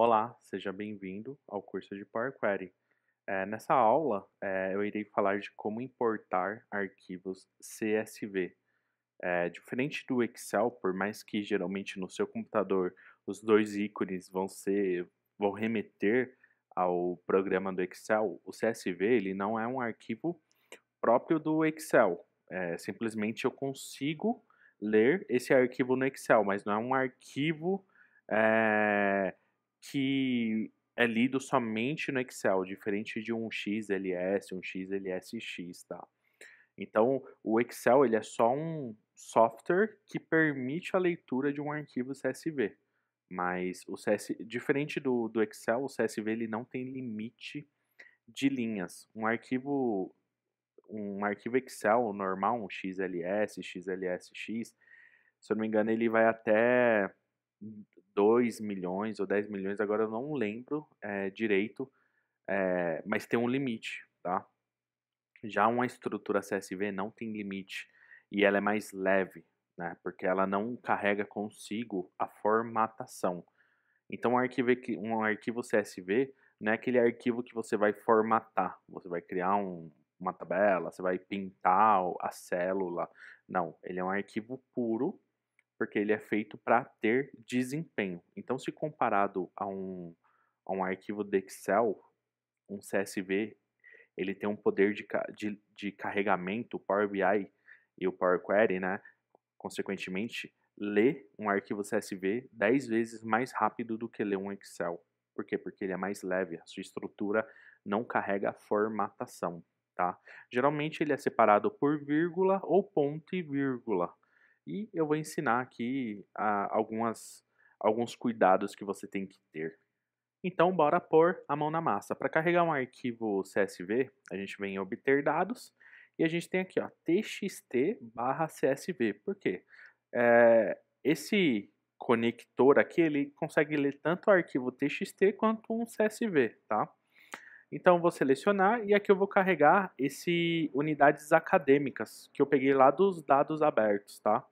Olá, seja bem-vindo ao curso de Power Query. É, nessa aula, é, eu irei falar de como importar arquivos CSV. É, diferente do Excel, por mais que geralmente no seu computador os dois ícones vão ser, vão remeter ao programa do Excel, o CSV ele não é um arquivo próprio do Excel. É, simplesmente eu consigo ler esse arquivo no Excel, mas não é um arquivo é, que é lido somente no Excel, diferente de um XLS, um XLSX, tá? Então, o Excel ele é só um software que permite a leitura de um arquivo CSV. Mas o CS, diferente do, do Excel, o CSV ele não tem limite de linhas. Um arquivo um arquivo Excel normal, um XLS, XLSX, se eu não me engano, ele vai até 2 milhões ou 10 milhões, agora eu não lembro é, direito, é, mas tem um limite, tá? Já uma estrutura CSV não tem limite e ela é mais leve, né? Porque ela não carrega consigo a formatação. Então, um arquivo, um arquivo CSV não é aquele arquivo que você vai formatar, você vai criar um, uma tabela, você vai pintar a célula. Não, ele é um arquivo puro porque ele é feito para ter desempenho. Então, se comparado a um, a um arquivo de Excel, um CSV, ele tem um poder de, de, de carregamento, o Power BI e o Power Query, né? Consequentemente, lê um arquivo CSV 10 vezes mais rápido do que lê um Excel. Por quê? Porque ele é mais leve, a sua estrutura não carrega formatação, tá? Geralmente ele é separado por vírgula ou ponto e vírgula. E eu vou ensinar aqui algumas, alguns cuidados que você tem que ter. Então, bora pôr a mão na massa. Para carregar um arquivo CSV, a gente vem em obter dados e a gente tem aqui ó, txt barra CSV. Por quê? É, esse conector aqui, ele consegue ler tanto o arquivo txt quanto um CSV, tá? Então, vou selecionar e aqui eu vou carregar esse unidades acadêmicas que eu peguei lá dos dados abertos, tá?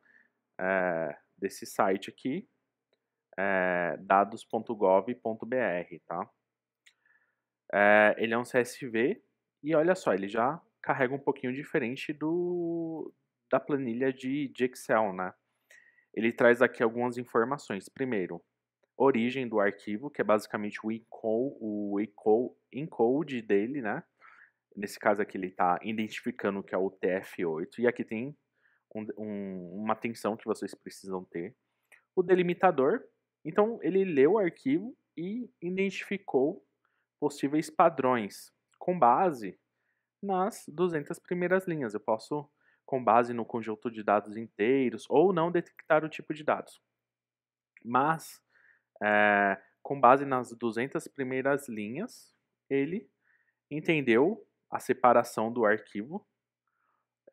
é, desse site aqui, é, eh, dados.gov.br, tá? É, ele é um CSV e olha só, ele já carrega um pouquinho diferente do da planilha de, de Excel, né? Ele traz aqui algumas informações. Primeiro, origem do arquivo, que é basicamente o encode, o encode, encode dele, né? Nesse caso aqui ele está identificando que é o TF8 e aqui tem um, um, uma atenção que vocês precisam ter. O delimitador, então ele leu o arquivo e identificou possíveis padrões com base nas 200 primeiras linhas. Eu posso, com base no conjunto de dados inteiros, ou não detectar o tipo de dados. Mas, é, com base nas 200 primeiras linhas, ele entendeu a separação do arquivo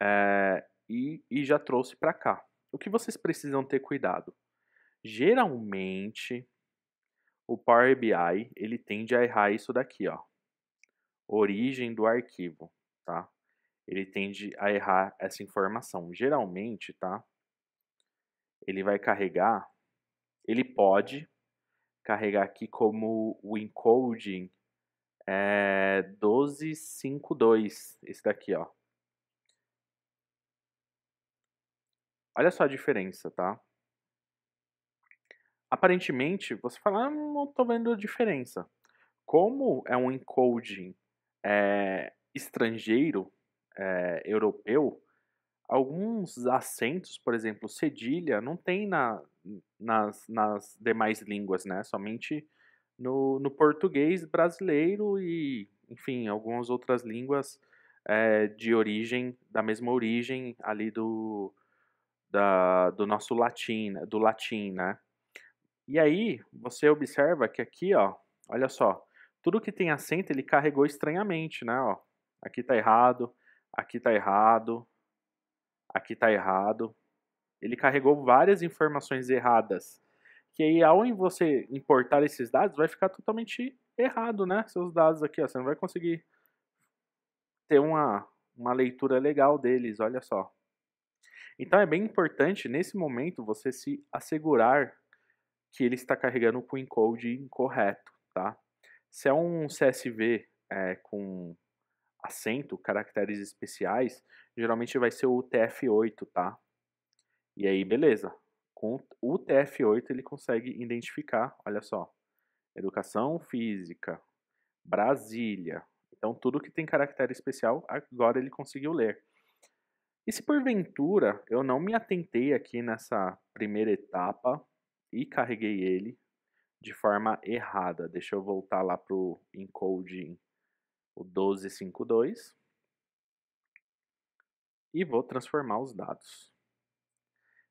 é, e, e já trouxe para cá. O que vocês precisam ter cuidado? Geralmente, o Power BI ele tende a errar isso daqui, ó, origem do arquivo, tá? Ele tende a errar essa informação. Geralmente, tá? Ele vai carregar, ele pode carregar aqui como o encoding é, 1252, esse daqui, ó. Olha só a diferença, tá? Aparentemente, você fala, ah, não estou vendo diferença. Como é um encoding é, estrangeiro, é, europeu, alguns acentos, por exemplo, cedilha, não tem na, nas, nas demais línguas, né? Somente no, no português brasileiro e, enfim, algumas outras línguas é, de origem, da mesma origem ali do, da, do nosso latim, né, do latim, né? E aí, você observa que aqui, ó, olha só, tudo que tem acento ele carregou estranhamente, né? Ó, aqui tá errado, aqui tá errado, aqui tá errado. Ele carregou várias informações erradas. Que aí, ao em você importar esses dados, vai ficar totalmente errado, né? Seus dados aqui, ó, você não vai conseguir ter uma, uma leitura legal deles, olha só. Então é bem importante nesse momento você se assegurar que ele está carregando com o encode incorreto, tá? Se é um CSV é, com acento, caracteres especiais, geralmente vai ser o TF8, tá? E aí, beleza. Com o TF8 ele consegue identificar, olha só, educação física, Brasília. Então tudo que tem caractere especial agora ele conseguiu ler. E se porventura eu não me atentei aqui nessa primeira etapa e carreguei ele de forma errada, deixa eu voltar lá para o encoding, o 1252, e vou transformar os dados.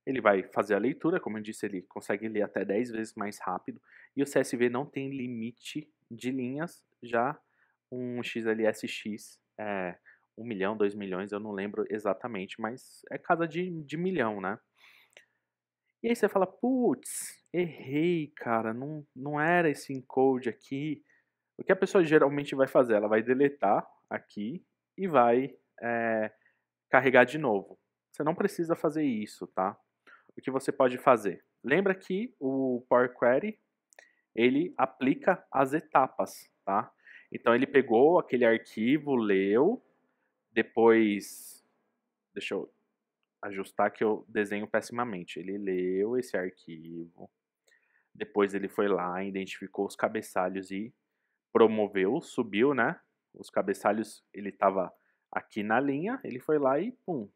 Ele vai fazer a leitura, como eu disse, ele consegue ler até 10 vezes mais rápido, e o CSV não tem limite de linhas, já um XLSX é, um milhão, dois milhões, eu não lembro exatamente, mas é casa de, de milhão, né? E aí você fala, putz, errei, cara, não, não era esse encode aqui. O que a pessoa geralmente vai fazer? Ela vai deletar aqui e vai é, carregar de novo. Você não precisa fazer isso, tá? O que você pode fazer? Lembra que o Power Query, ele aplica as etapas, tá? Então ele pegou aquele arquivo, leu, depois, deixa eu ajustar que eu desenho pessimamente. Ele leu esse arquivo. Depois ele foi lá, identificou os cabeçalhos e promoveu, subiu, né? Os cabeçalhos, ele estava aqui na linha, ele foi lá e pum,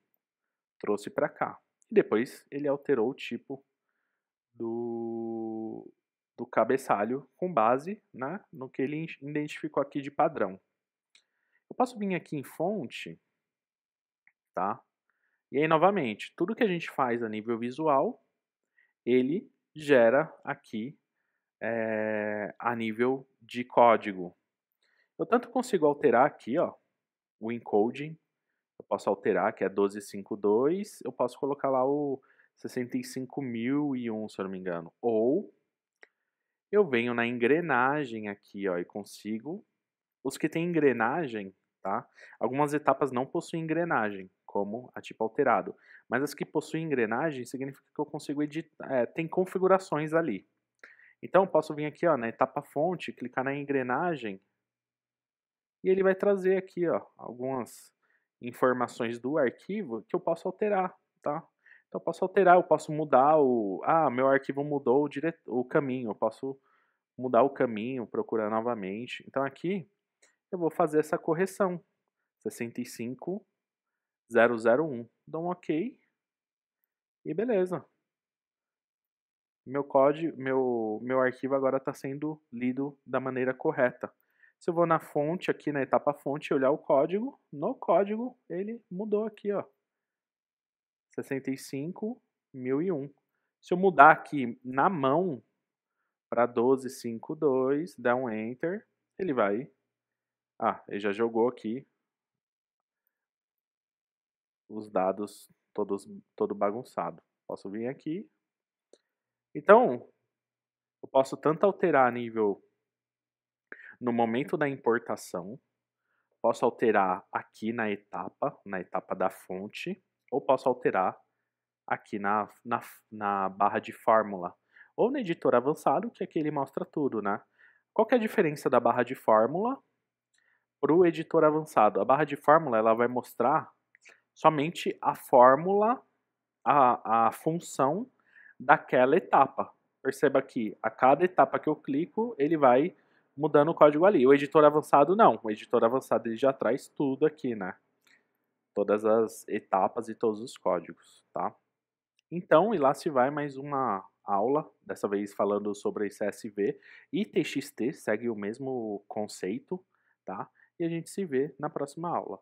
trouxe para cá. E depois ele alterou o tipo do, do cabeçalho com base né, no que ele identificou aqui de padrão. Eu posso vir aqui em fonte, tá? E aí, novamente, tudo que a gente faz a nível visual, ele gera aqui é, a nível de código. Eu tanto consigo alterar aqui, ó, o encoding, eu posso alterar, que é 1252, eu posso colocar lá o 65.001, se eu não me engano. Ou eu venho na engrenagem aqui, ó, e consigo os que têm engrenagem, tá? Algumas etapas não possuem engrenagem, como a tipo alterado. Mas as que possuem engrenagem significa que eu consigo editar, é, tem configurações ali. Então eu posso vir aqui ó, na etapa fonte, clicar na engrenagem e ele vai trazer aqui ó, algumas informações do arquivo que eu posso alterar, tá? Então eu posso alterar, eu posso mudar o... Ah, meu arquivo mudou o, dire... o caminho, eu posso mudar o caminho, procurar novamente. Então aqui eu vou fazer essa correção. 65001. Dou um OK e beleza. Meu código, meu, meu arquivo agora está sendo lido da maneira correta. Se eu vou na fonte, aqui na etapa fonte, olhar o código, no código ele mudou aqui, ó. 65001. Se eu mudar aqui na mão para 1252, dá um enter, ele vai ah, ele já jogou aqui os dados todos todo bagunçado. Posso vir aqui. Então, eu posso tanto alterar a nível no momento da importação, posso alterar aqui na etapa, na etapa da fonte, ou posso alterar aqui na, na, na barra de fórmula, ou no editor avançado, que aqui ele mostra tudo, né? Qual é a diferença da barra de fórmula para o editor avançado. A barra de fórmula ela vai mostrar somente a fórmula, a, a função daquela etapa. Perceba que a cada etapa que eu clico, ele vai mudando o código ali. O editor avançado não. O editor avançado ele já traz tudo aqui, né? Todas as etapas e todos os códigos, tá? Então, e lá se vai mais uma aula, dessa vez falando sobre CSV e TXT, segue o mesmo conceito, tá? e a gente se vê na próxima aula.